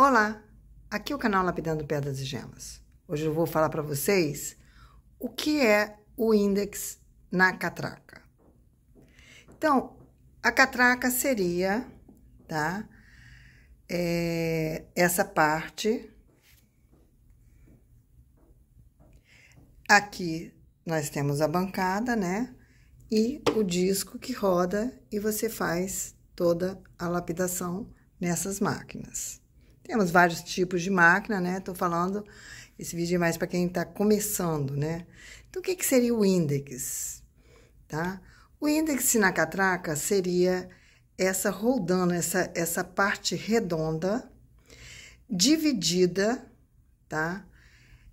Olá, aqui é o canal Lapidando Pedras e Gemas. Hoje eu vou falar para vocês o que é o índex na catraca. Então, a catraca seria, tá? É, essa parte aqui nós temos a bancada, né? E o disco que roda e você faz toda a lapidação nessas máquinas. Temos vários tipos de máquina, né? Estou falando esse vídeo é mais para quem está começando, né? Então, o que, que seria o índex? Tá? O índex na catraca seria essa rodando, essa, essa parte redonda, dividida, tá?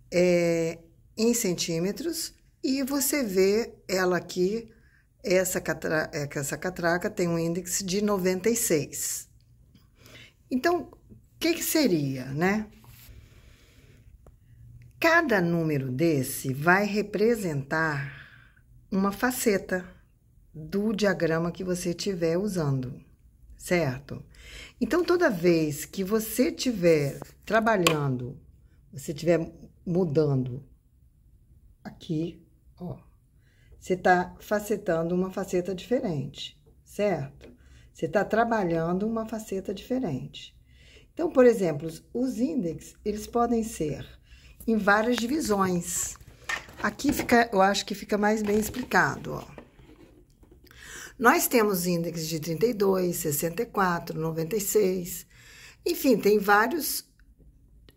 É, em centímetros, e você vê ela aqui, essa catraca, é, essa catraca tem um índice de 96. Então, que, que seria, né? Cada número desse vai representar uma faceta do diagrama que você estiver usando, certo? Então, toda vez que você estiver trabalhando, você estiver mudando aqui, ó, você está facetando uma faceta diferente, certo? Você está trabalhando uma faceta diferente. Então, por exemplo, os índices, eles podem ser em várias divisões. Aqui fica, eu acho que fica mais bem explicado, ó. Nós temos índices de 32, 64, 96. Enfim, tem vários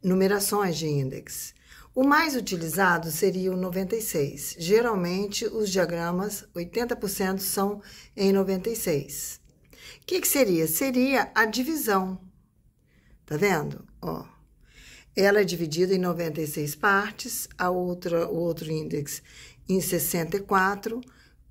numerações de índices. O mais utilizado seria o 96. Geralmente, os diagramas, 80% são em 96. O que, que seria? Seria a divisão. Tá vendo? Ó. Ela é dividida em 96 partes, a outra, o outro índice em 64,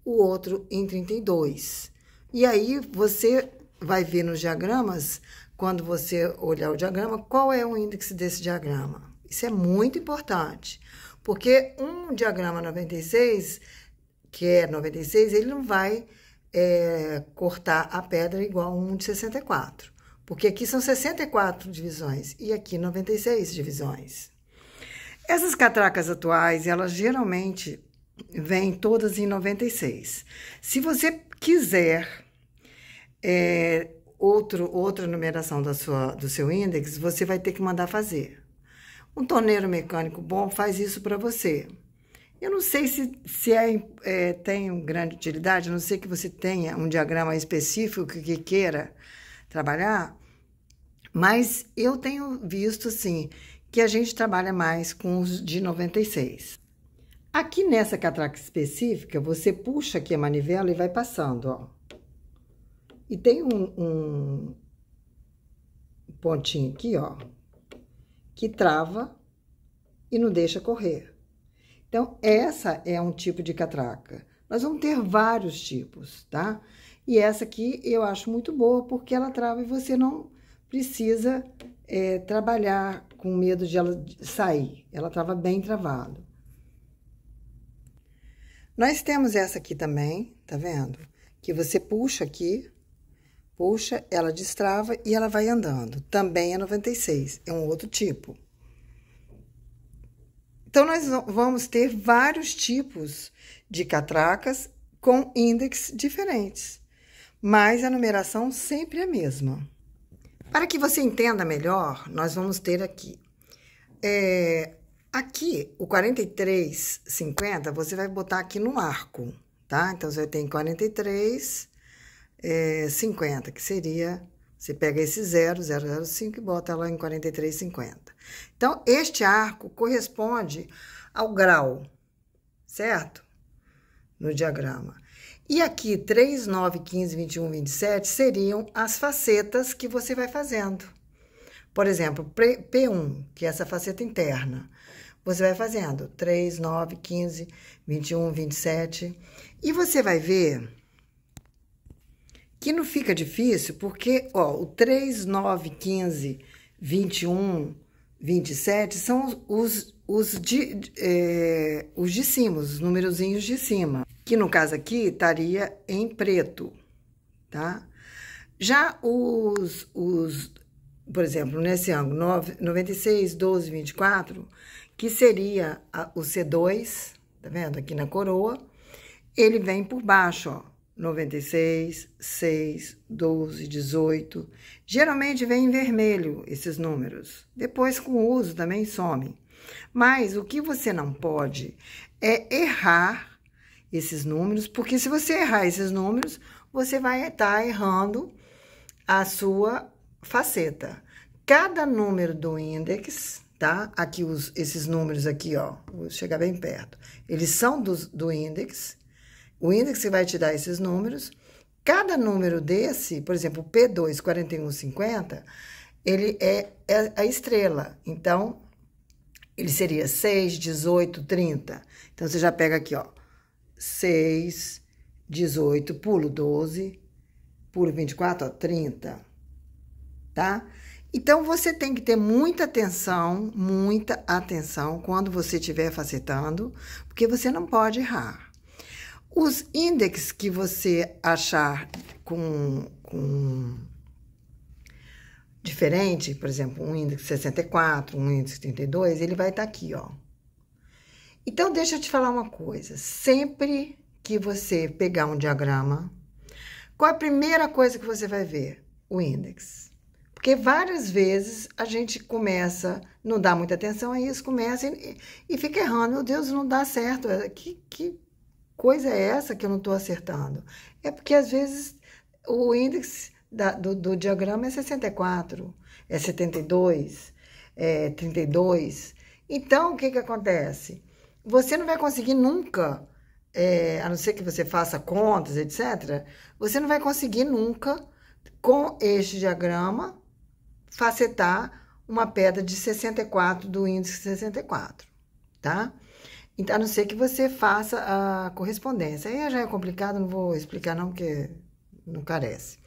o outro em 32. E aí você vai ver nos diagramas, quando você olhar o diagrama, qual é o índice desse diagrama. Isso é muito importante, porque um diagrama 96, que é 96, ele não vai é, cortar a pedra igual a um de 64 porque aqui são 64 divisões e aqui 96 divisões. Essas catracas atuais, elas geralmente vêm todas em 96. Se você quiser é, outro, outra numeração da sua, do seu índex, você vai ter que mandar fazer. Um torneiro mecânico bom faz isso para você. Eu não sei se, se é, é, tem grande utilidade, a não sei que você tenha um diagrama específico que queira trabalhar, mas eu tenho visto, assim, que a gente trabalha mais com os de 96. Aqui nessa catraca específica, você puxa aqui a manivela e vai passando, ó. E tem um, um pontinho aqui, ó, que trava e não deixa correr. Então, essa é um tipo de catraca. Nós vamos ter vários tipos, tá? E essa aqui eu acho muito boa, porque ela trava e você não precisa é, trabalhar com medo de ela sair. Ela trava bem travado. Nós temos essa aqui também, tá vendo? Que você puxa aqui, puxa, ela destrava e ela vai andando. Também é 96, é um outro tipo. Então, nós vamos ter vários tipos de catracas com índices diferentes mas a numeração sempre é a mesma. Para que você entenda melhor, nós vamos ter aqui. É, aqui, o 43,50, você vai botar aqui no arco, tá? Então, você tem 43, é, 50, que seria... Você pega esse 0, 005 e bota lá em 43,50. Então, este arco corresponde ao grau, certo? No diagrama. E aqui, 3, 9, 15, 21, 27 seriam as facetas que você vai fazendo. Por exemplo, P1, que é essa faceta interna. Você vai fazendo 3, 9, 15, 21, 27. E você vai ver que não fica difícil, porque ó, o 3, 9, 15, 21, 27 são os, os, de, eh, os de cima, os númerozinhos de cima que no caso aqui estaria em preto, tá? Já os, os por exemplo, nesse ângulo 96, 12, 24, que seria a, o C2, tá vendo? Aqui na coroa, ele vem por baixo, ó. 96, 6, 12, 18. Geralmente vem em vermelho esses números. Depois, com o uso, também some. Mas o que você não pode é errar esses números, porque se você errar esses números, você vai estar tá errando a sua faceta. Cada número do índice, tá? Aqui, os, esses números aqui, ó, vou chegar bem perto. Eles são do, do índice, o índice vai te dar esses números. Cada número desse, por exemplo, o P2, 4150, ele é, é a estrela. Então, ele seria 6, 18, 30. Então, você já pega aqui, ó, 6, 18, pulo 12, pulo 24, ó, 30, tá? Então, você tem que ter muita atenção, muita atenção quando você estiver facetando, porque você não pode errar. Os índices que você achar com, com diferente, por exemplo, um índice 64, um índice 32, ele vai estar tá aqui, ó. Então, deixa eu te falar uma coisa. Sempre que você pegar um diagrama, qual é a primeira coisa que você vai ver? O índice. Porque várias vezes a gente começa, não dá muita atenção a isso, começa e, e fica errando. Meu Deus, não dá certo. É, que, que coisa é essa que eu não estou acertando? É porque às vezes o índice da, do, do, diagrama é 64, é 72, é 32. Então, o que, que acontece? você não vai conseguir nunca, é, a não ser que você faça contas, etc., você não vai conseguir nunca, com este diagrama, facetar uma pedra de 64 do índice 64, tá? Então, a não ser que você faça a correspondência. Aí já é complicado, não vou explicar não, porque não carece.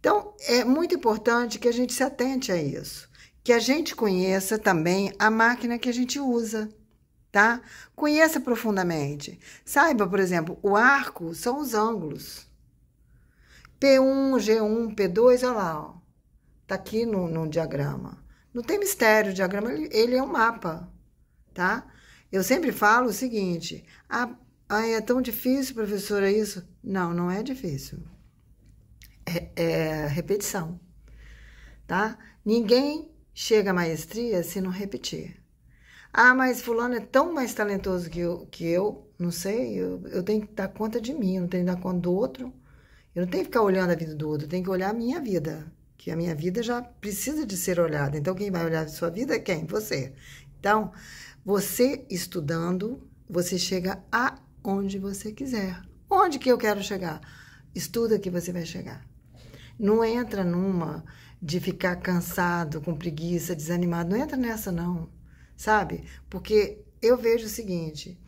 Então, é muito importante que a gente se atente a isso, que a gente conheça também a máquina que a gente usa, tá? Conheça profundamente. Saiba, por exemplo, o arco são os ângulos. P1, G1, P2, olha lá, ó. Tá aqui no, no diagrama. Não tem mistério, o diagrama ele, ele é um mapa, tá? Eu sempre falo o seguinte: ah, é tão difícil, professora, isso? Não, não é difícil. É, é repetição, tá? Ninguém chega à maestria se não repetir. Ah, mas fulano é tão mais talentoso que eu, que eu não sei, eu, eu tenho que dar conta de mim, Eu não tenho que dar conta do outro. Eu não tenho que ficar olhando a vida do outro, eu tenho que olhar a minha vida, que a minha vida já precisa de ser olhada. Então, quem vai olhar a sua vida é quem? Você. Então, você estudando, você chega aonde você quiser. Onde que eu quero chegar? Estuda que você vai chegar. Não entra numa de ficar cansado, com preguiça, desanimado. Não entra nessa, não sabe? Porque eu vejo o seguinte: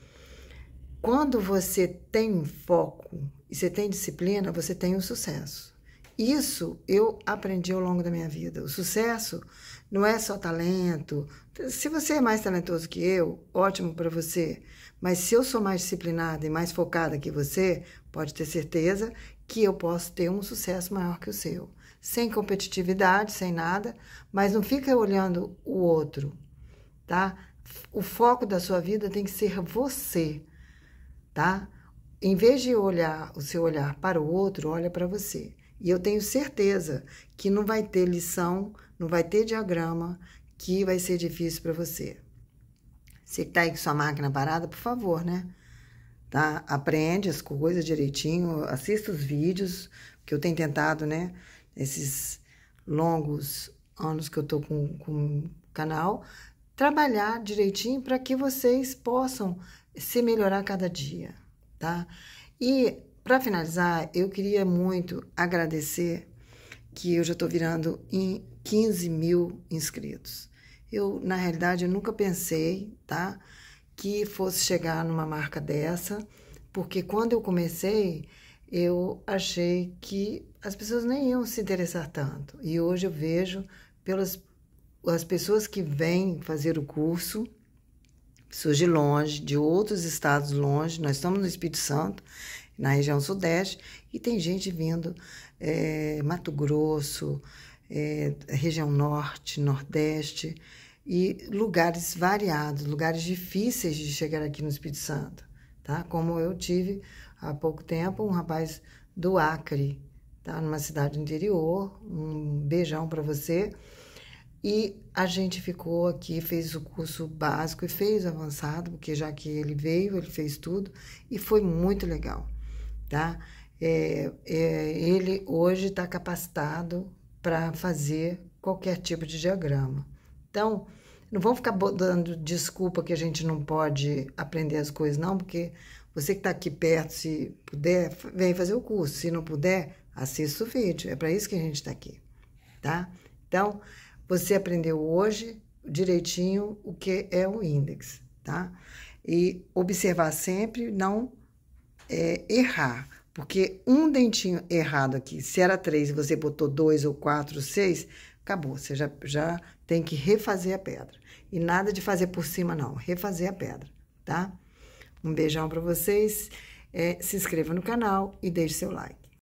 quando você tem foco e você tem disciplina, você tem o um sucesso. Isso eu aprendi ao longo da minha vida. O sucesso não é só talento. Se você é mais talentoso que eu, ótimo para você. Mas se eu sou mais disciplinada e mais focada que você, pode ter certeza que eu posso ter um sucesso maior que o seu. Sem competitividade, sem nada, mas não fica olhando o outro tá? O foco da sua vida tem que ser você, tá? Em vez de olhar o seu olhar para o outro, olha para você. E eu tenho certeza que não vai ter lição, não vai ter diagrama que vai ser difícil para você. Você que está aí com sua máquina parada, por favor, né? Tá? Aprende as coisas direitinho, assista os vídeos, que eu tenho tentado, né? Esses longos anos que eu tô com, com o canal, trabalhar direitinho para que vocês possam se melhorar cada dia, tá? E para finalizar, eu queria muito agradecer que eu já estou virando em 15 mil inscritos. Eu, na realidade, eu nunca pensei, tá? Que fosse chegar numa marca dessa, porque quando eu comecei, eu achei que as pessoas nem iam se interessar tanto. E hoje eu vejo pelas as pessoas que vêm fazer o curso, pessoas de longe, de outros estados longe, nós estamos no Espírito Santo, na região sudeste, e tem gente vindo é, Mato Grosso, é, região norte, nordeste, e lugares variados, lugares difíceis de chegar aqui no Espírito Santo, tá? Como eu tive há pouco tempo um rapaz do Acre, tá? Numa cidade interior, um beijão para você e a gente ficou aqui, fez o curso básico e fez o avançado, porque já que ele veio, ele fez tudo e foi muito legal, tá? É, é, ele hoje está capacitado para fazer qualquer tipo de diagrama. Então, não vão ficar dando desculpa que a gente não pode aprender as coisas, não, porque você que está aqui perto, se puder, vem fazer o curso. Se não puder, assista o vídeo. É para isso que a gente está aqui, tá? Então, você aprendeu hoje direitinho o que é o índex, tá? E observar sempre, não é, errar. Porque um dentinho errado aqui, se era três e você botou dois ou quatro, seis, acabou. Você já, já tem que refazer a pedra. E nada de fazer por cima, não. Refazer a pedra, tá? Um beijão para vocês. É, se inscreva no canal e deixe seu like.